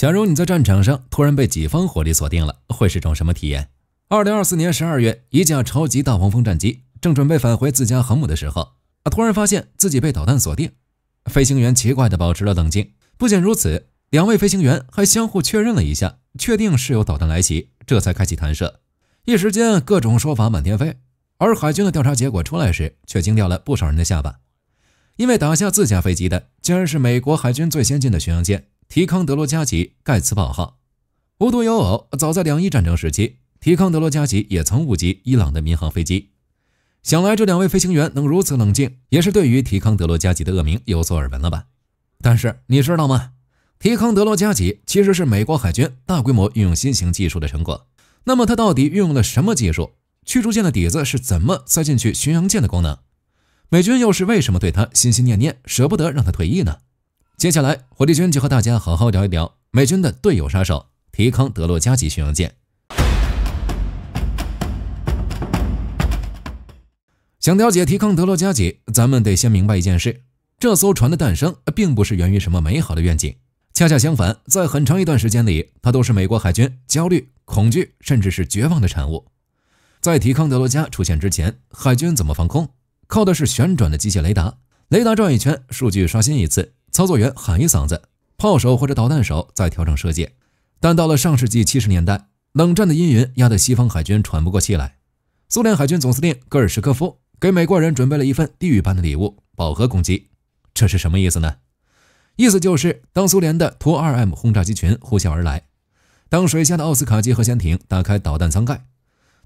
假如你在战场上突然被己方火力锁定了，会是种什么体验？二零二四年十二月，一架超级大黄蜂战机正准备返回自家航母的时候，啊，突然发现自己被导弹锁定。飞行员奇怪地保持了冷静。不仅如此，两位飞行员还相互确认了一下，确定是有导弹来袭，这才开启弹射。一时间，各种说法满天飞。而海军的调查结果出来时，却惊掉了不少人的下巴，因为打下自家飞机的，竟然是美国海军最先进的巡洋舰。提康德罗加级“盖茨堡号”，无独有偶，早在两伊战争时期，提康德罗加级也曾误击伊朗的民航飞机。想来这两位飞行员能如此冷静，也是对于提康德罗加级的恶名有所耳闻了吧？但是你知道吗？提康德罗加级其实是美国海军大规模运用新型技术的成果。那么它到底运用了什么技术？驱逐舰的底子是怎么塞进去巡洋舰的功能？美军又是为什么对它心心念念，舍不得让它退役呢？接下来，火力军就和大家好好聊一聊美军的队友杀手提康德罗加级巡洋舰。想了解提康德罗加级，咱们得先明白一件事：这艘船的诞生并不是源于什么美好的愿景，恰恰相反，在很长一段时间里，它都是美国海军焦虑、恐惧，甚至是绝望的产物。在提康德罗加出现之前，海军怎么防空？靠的是旋转的机械雷达，雷达转一圈，数据刷新一次。操作员喊一嗓子，炮手或者导弹手再调整射界。但到了上世纪七十年代，冷战的阴云压得西方海军喘不过气来。苏联海军总司令戈尔什科夫给美国人准备了一份地狱般的礼物——饱和攻击。这是什么意思呢？意思就是，当苏联的图 -2M 轰炸机群呼啸而来，当水下的奥斯卡级核潜艇打开导弹舱盖，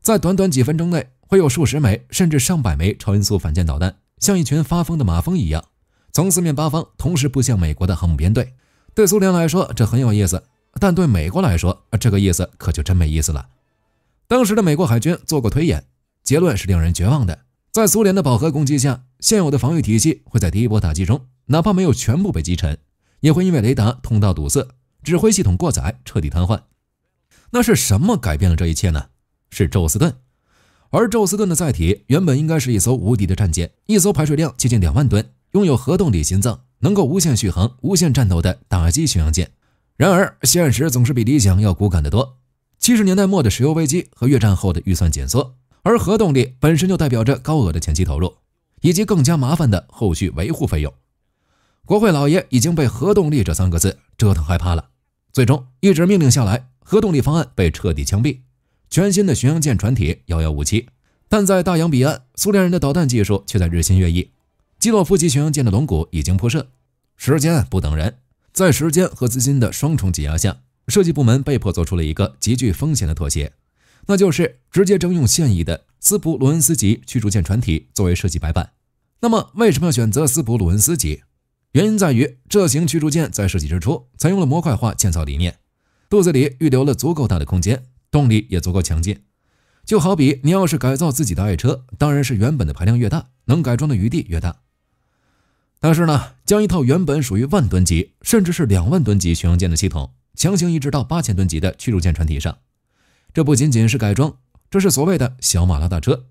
在短短几分钟内，会有数十枚甚至上百枚超音速反舰导弹，像一群发疯的马蜂一样。从四面八方同时布下美国的航母编队，对苏联来说这很有意思，但对美国来说这个意思可就真没意思了。当时的美国海军做过推演，结论是令人绝望的：在苏联的饱和攻击下，现有的防御体系会在第一波打击中，哪怕没有全部被击沉，也会因为雷达通道堵塞、指挥系统过载彻底瘫痪。那是什么改变了这一切呢？是宙斯盾。而宙斯盾的载体原本应该是一艘无敌的战舰，一艘排水量接近两万吨。拥有核动力心脏，能够无限续航、无限战斗的打击巡洋舰。然而，现实总是比理想要骨感得多。七十年代末的石油危机和越战后的预算紧缩，而核动力本身就代表着高额的前期投入，以及更加麻烦的后续维护费用。国会老爷已经被核动力这三个字折腾害怕了，最终一纸命令下来，核动力方案被彻底枪毙。全新的巡洋舰船体遥遥无期，但在大洋彼岸，苏联人的导弹技术却在日新月异。基洛夫级巡洋舰的龙骨已经铺设，时间不等人，在时间和资金的双重挤压下，设计部门被迫做出了一个极具风险的妥协，那就是直接征用现役的斯普鲁恩斯级驱逐舰船体作为设计白板。那么，为什么要选择斯普鲁恩斯级？原因在于这型驱逐舰在设计之初采用了模块化建造理念，肚子里预留了足够大的空间，动力也足够强劲。就好比你要是改造自己的爱车，当然是原本的排量越大，能改装的余地越大。但是呢，将一套原本属于万吨级甚至是两万吨级巡洋舰的系统强行移植到八千吨级的驱逐舰船体上，这不仅仅是改装，这是所谓的“小马拉大车”。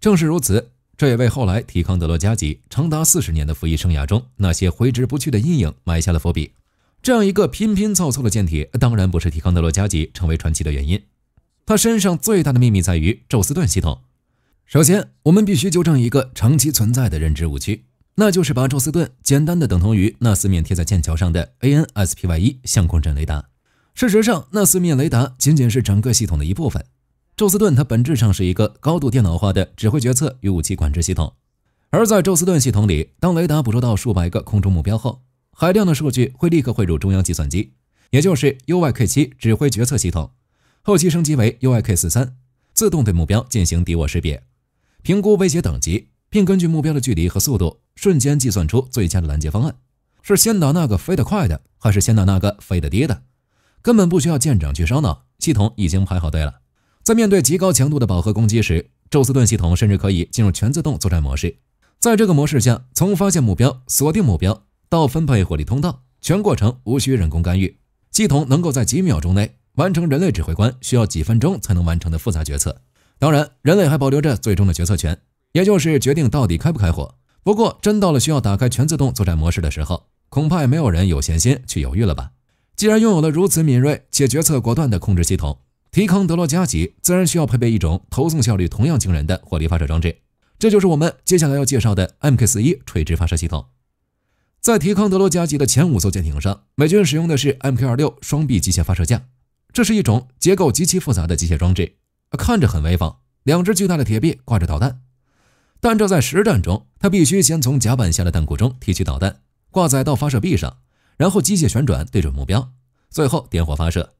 正是如此，这也为后来提康德罗加级长达四十年的服役生涯中那些挥之不去的阴影埋下了伏笔。这样一个拼拼凑凑的舰体，当然不是提康德罗加级成为传奇的原因。它身上最大的秘密在于宙斯盾系统。首先，我们必须纠正一个长期存在的认知误区。那就是把宙斯盾简单的等同于那四面贴在剑桥上的 ANSPY 一相控阵雷达。事实上，那四面雷达仅仅是整个系统的一部分。宙斯盾它本质上是一个高度电脑化的指挥决策与武器管制系统。而在宙斯盾系统里，当雷达捕捉到数百个空中目标后，海量的数据会立刻汇入中央计算机，也就是 UYK 七指挥决策系统，后期升级为 UYK 四三，自动对目标进行敌我识别、评估威胁等级，并根据目标的距离和速度。瞬间计算出最佳的拦截方案，是先打那个飞得快的，还是先打那个飞得低的？根本不需要舰长去烧脑，系统已经排好队了。在面对极高强度的饱和攻击时，宙斯盾系统甚至可以进入全自动作战模式。在这个模式下，从发现目标、锁定目标到分配火力通道，全过程无需人工干预。系统能够在几秒钟内完成人类指挥官需要几分钟才能完成的复杂决策。当然，人类还保留着最终的决策权，也就是决定到底开不开火。不过，真到了需要打开全自动作战模式的时候，恐怕也没有人有闲心去犹豫了吧？既然拥有了如此敏锐且决策果断的控制系统，提康德罗加级自然需要配备一种投送效率同样惊人的火力发射装置。这就是我们接下来要介绍的 Mk 四一垂直发射系统。在提康德罗加级的前五艘舰艇上，美军使用的是 Mk 二六双臂机械发射架，这是一种结构极其复杂的机械装置，看着很威风，两只巨大的铁臂挂着导弹。但这在实战中，他必须先从甲板下的弹库中提取导弹，挂载到发射臂上，然后机械旋转对准目标，最后点火发射。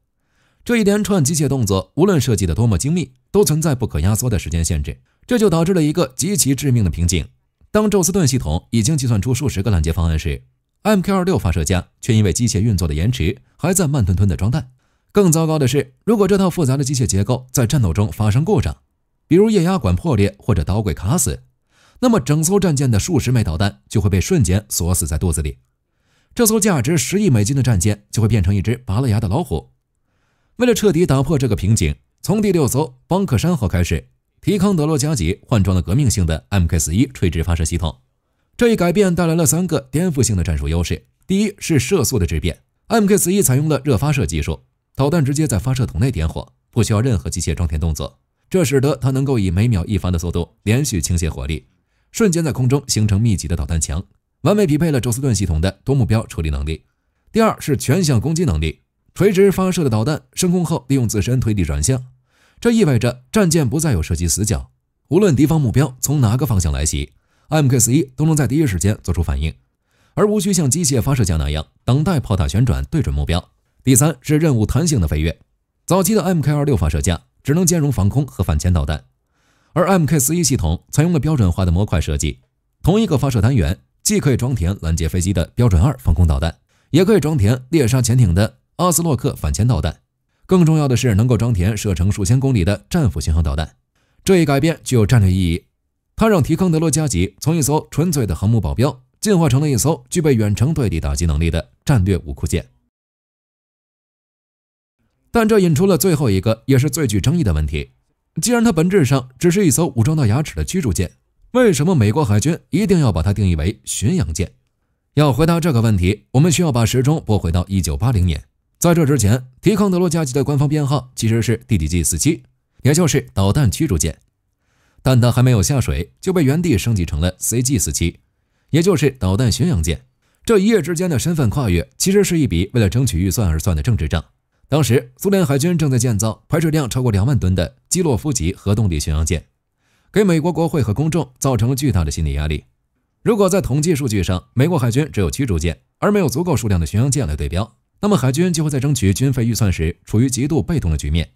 这一连串机械动作，无论设计的多么精密，都存在不可压缩的时间限制。这就导致了一个极其致命的瓶颈：当宙斯盾系统已经计算出数十个拦截方案时，Mk 二六发射架却因为机械运作的延迟，还在慢吞吞的装弹。更糟糕的是，如果这套复杂的机械结构在战斗中发生故障，比如液压管破裂或者导轨卡死，那么整艘战舰的数十枚导弹就会被瞬间锁死在肚子里，这艘价值十亿美金的战舰就会变成一只拔了牙的老虎。为了彻底打破这个瓶颈，从第六艘邦克山号开始，提康德罗加级换装了革命性的 Mk 四一垂直发射系统。这一改变带来了三个颠覆性的战术优势：第一是射速的质变。Mk 四一采用了热发射技术，导弹直接在发射筒内点火，不需要任何机械装填动作，这使得它能够以每秒一发的速度连续倾泻火力。瞬间在空中形成密集的导弹墙，完美匹配了宙斯盾系统的多目标处理能力。第二是全向攻击能力，垂直发射的导弹升空后利用自身推力转向，这意味着战舰不再有射击死角，无论敌方目标从哪个方向来袭 m k 4一都能在第一时间做出反应，而无需像机械发射架那样等待炮塔旋转对准目标。第三是任务弹性的飞跃，早期的 MK 二六发射架只能兼容防空和反潜导弹。而 MK 四一系统采用了标准化的模块设计，同一个发射单元既可以装填拦截飞机的标准二防空导弹，也可以装填猎杀潜艇的阿斯洛克反潜导弹。更重要的是，能够装填射程数千公里的战斧巡航导弹。这一改变具有战略意义，它让提康德罗加级从一艘纯粹的航母保镖进化成了一艘具备远程对地打击能力的战略武库舰。但这引出了最后一个也是最具争议的问题。既然它本质上只是一艘武装到牙齿的驱逐舰，为什么美国海军一定要把它定义为巡洋舰？要回答这个问题，我们需要把时钟拨回到一九八零年。在这之前，提康德罗加级的官方编号其实是 DDG 四七，也就是导弹驱逐舰。但它还没有下水就被原地升级成了 CG 四七，也就是导弹巡洋舰。这一夜之间的身份跨越，其实是一笔为了争取预算而算的政治账。当时，苏联海军正在建造排水量超过两万吨的基洛夫级核动力巡洋舰，给美国国会和公众造成了巨大的心理压力。如果在统计数据上，美国海军只有驱逐舰而没有足够数量的巡洋舰来对标，那么海军就会在争取军费预算时处于极度被动的局面。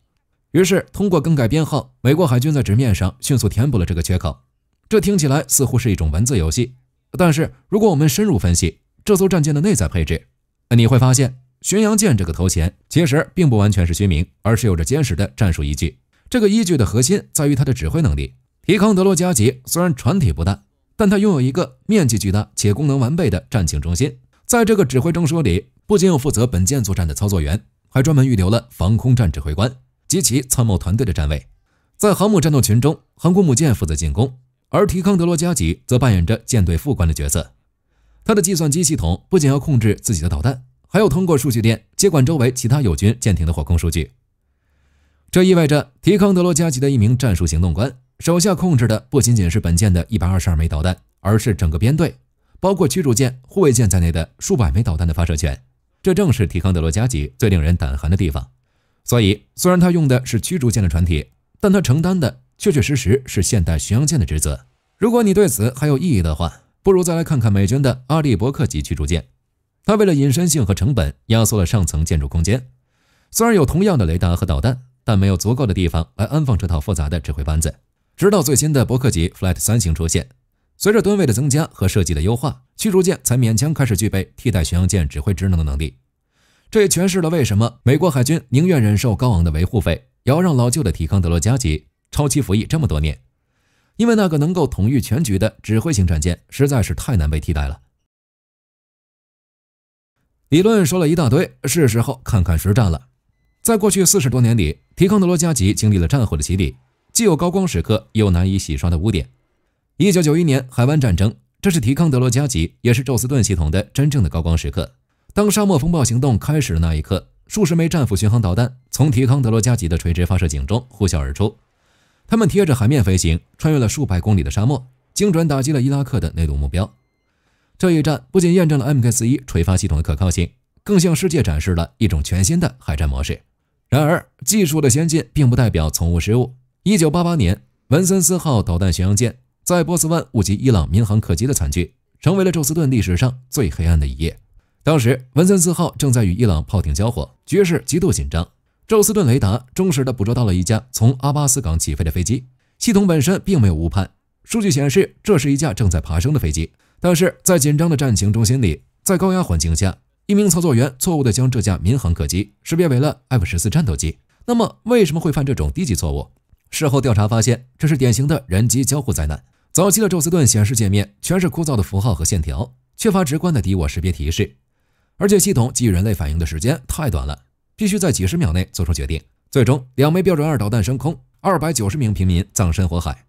于是，通过更改编号，美国海军在纸面上迅速填补了这个缺口。这听起来似乎是一种文字游戏，但是如果我们深入分析这艘战舰的内在配置，你会发现。巡洋舰这个头衔其实并不完全是虚名，而是有着坚实的战术依据。这个依据的核心在于它的指挥能力。提康德罗加级虽然船体不大，但它拥有一个面积巨大且功能完备的战情中心。在这个指挥中枢里，不仅有负责本舰作战的操作员，还专门预留了防空战指挥官及其参谋团队的站位。在航母战斗群中，航空母舰负责进攻，而提康德罗加级则扮演着舰队副官的角色。它的计算机系统不仅要控制自己的导弹。还有通过数据链接管周围其他友军舰艇的火控数据，这意味着提康德罗加级的一名战术行动官手下控制的不仅仅是本舰的一百二十二枚导弹，而是整个编队，包括驱逐舰、护卫舰在内的数百枚导弹的发射权。这正是提康德罗加级最令人胆寒的地方。所以，虽然他用的是驱逐舰的船体，但他承担的确确实实是现代巡洋舰的职责。如果你对此还有异议的话，不如再来看看美军的阿利伯克级驱逐舰。它为了隐身性和成本压缩了上层建筑空间，虽然有同样的雷达和导弹，但没有足够的地方来安放这套复杂的指挥班子。直到最新的伯克级 Flight 三型出现，随着吨位的增加和设计的优化，驱逐舰才勉强开始具备替代巡洋舰指挥职能的能力。这也诠释了为什么美国海军宁愿忍受高昂的维护费，也要让老旧的提康德罗加级超期服役这么多年，因为那个能够统御全局的指挥型战舰实在是太难被替代了。理论说了一大堆，是时候看看实战了。在过去四十多年里，提康德罗加级经历了战火的洗礼，既有高光时刻，也有难以洗刷的污点。一九九一年海湾战争，这是提康德罗加级，也是宙斯盾系统的真正的高光时刻。当沙漠风暴行动开始的那一刻，数十枚战斧巡航导弹从提康德罗加级的垂直发射井中呼啸而出，他们贴着海面飞行，穿越了数百公里的沙漠，精准打击了伊拉克的内陆目标。这一战不仅验证了 Mk 四一垂发系统的可靠性，更向世界展示了一种全新的海战模式。然而，技术的先进并不代表从无失误。一九八八年，文森斯号导弹巡洋舰在波斯湾误击伊朗民航客机的惨剧，成为了宙斯盾历史上最黑暗的一页。当时，文森斯号正在与伊朗炮艇交火，局势极度紧张。宙斯盾雷达忠实地捕捉到了一架从阿巴斯港起飞的飞机，系统本身并没有误判。数据显示，这是一架正在爬升的飞机。但是在紧张的战情中心里，在高压环境下，一名操作员错误地将这架民航客机识别为了 F-14 战斗机。那么，为什么会犯这种低级错误？事后调查发现，这是典型的人机交互灾难。早期的宙斯盾显示界面全是枯燥的符号和线条，缺乏直观的敌我识别提示，而且系统给予人类反应的时间太短了，必须在几十秒内做出决定。最终，两枚标准二导弹升空，二百九十名平民葬身火海。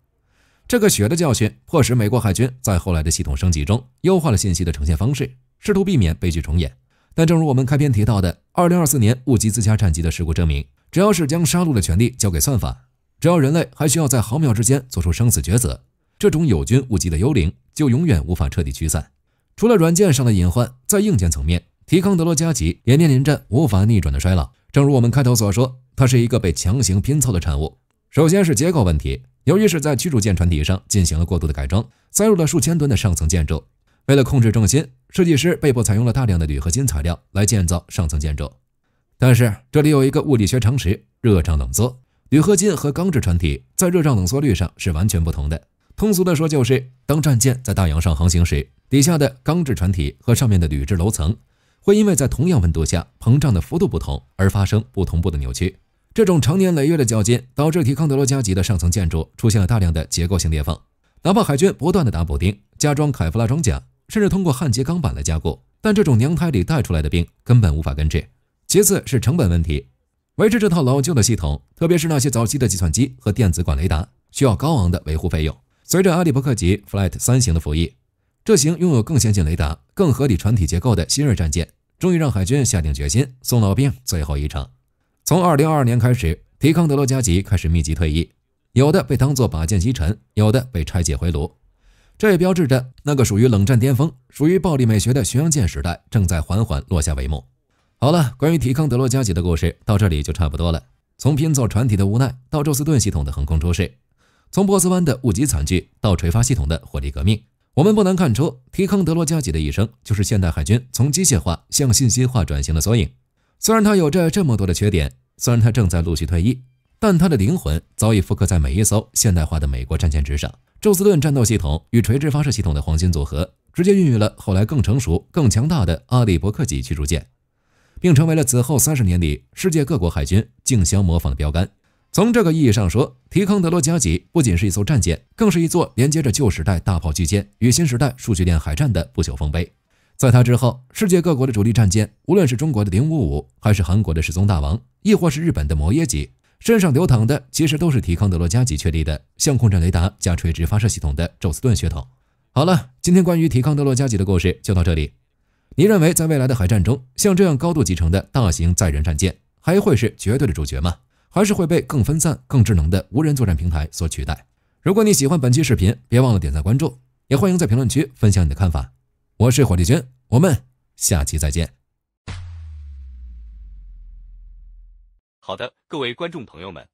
这个血的教训迫使美国海军在后来的系统升级中优化了信息的呈现方式，试图避免悲剧重演。但正如我们开篇提到的，2024年误击自家战机的事故证明，只要是将杀戮的权利交给算法，只要人类还需要在毫秒之间做出生死抉择，这种有军误击的幽灵就永远无法彻底驱散。除了软件上的隐患，在硬件层面，提康德罗加级面临着无法逆转的衰老。正如我们开头所说，它是一个被强行拼凑的产物。首先是结构问题。由于是在驱逐舰船体上进行了过度的改装，塞入了数千吨的上层建筑，为了控制重心，设计师被迫采用了大量的铝合金材料来建造上层建筑。但是这里有一个物理学常识：热胀冷缩。铝合金和钢制船体在热胀冷缩率上是完全不同的。通俗的说，就是当战舰在大洋上航行时，底下的钢制船体和上面的铝制楼层会因为在同样温度下膨胀的幅度不同而发生不同步的扭曲。这种成年累月的绞劲，导致提康德罗加级的上层建筑出现了大量的结构性裂缝。哪怕海军不断的打补丁、加装凯夫拉装甲，甚至通过焊接钢板来加固，但这种娘胎里带出来的病根本无法根治。其次是成本问题，维持这套老旧的系统，特别是那些早期的计算机和电子管雷达，需要高昂的维护费用。随着阿利伯克级 Flight 三型的服役，这型拥有更先进雷达、更合理船体结构的新锐战舰，终于让海军下定决心送老兵最后一程。从二零二二年开始，提康德罗加级开始密集退役，有的被当作把剑击沉，有的被拆解回炉，这也标志着那个属于冷战巅峰、属于暴力美学的巡洋舰时代正在缓缓落下帷幕。好了，关于提康德罗加级的故事到这里就差不多了。从拼凑船体的无奈到宙斯盾系统的横空出世，从波斯湾的物极惨剧到垂发系统的火力革命，我们不难看出，提康德罗加级的一生就是现代海军从机械化向信息化转型的缩影。虽然它有着这么多的缺点，虽然它正在陆续退役，但它的灵魂早已复刻在每一艘现代化的美国战舰之上。宙斯盾战斗系统与垂直发射系统的黄金组合，直接孕育了后来更成熟、更强大的阿利伯克级驱逐舰，并成为了此后三十年里世界各国海军竞相模仿的标杆。从这个意义上说，提康德罗加级不仅是一艘战舰，更是一座连接着旧时代大炮巨舰与新时代数据链海战的不朽丰碑。在他之后，世界各国的主力战舰，无论是中国的零五五，还是韩国的失踪大王，亦或是日本的摩耶级，身上流淌的其实都是提康德罗加级确立的相控阵雷达加垂直发射系统的宙斯盾血统。好了，今天关于提康德罗加级的故事就到这里。你认为在未来的海战中，像这样高度集成的大型载人战舰还会是绝对的主角吗？还是会被更分散、更智能的无人作战平台所取代？如果你喜欢本期视频，别忘了点赞、关注，也欢迎在评论区分享你的看法。我是火力军，我们下期再见。好的，各位观众朋友们，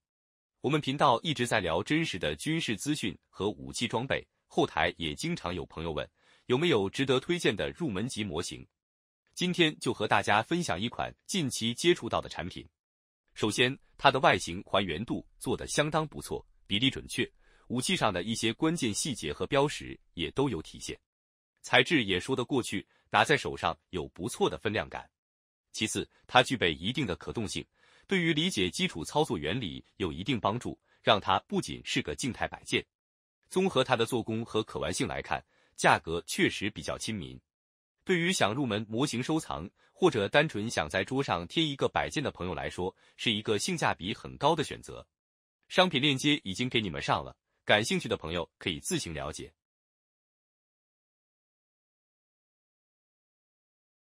我们频道一直在聊真实的军事资讯和武器装备，后台也经常有朋友问有没有值得推荐的入门级模型。今天就和大家分享一款近期接触到的产品。首先，它的外形还原度做的相当不错，比例准确，武器上的一些关键细节和标识也都有体现。材质也说得过去，拿在手上有不错的分量感。其次，它具备一定的可动性，对于理解基础操作原理有一定帮助，让它不仅是个静态摆件。综合它的做工和可玩性来看，价格确实比较亲民。对于想入门模型收藏或者单纯想在桌上贴一个摆件的朋友来说，是一个性价比很高的选择。商品链接已经给你们上了，感兴趣的朋友可以自行了解。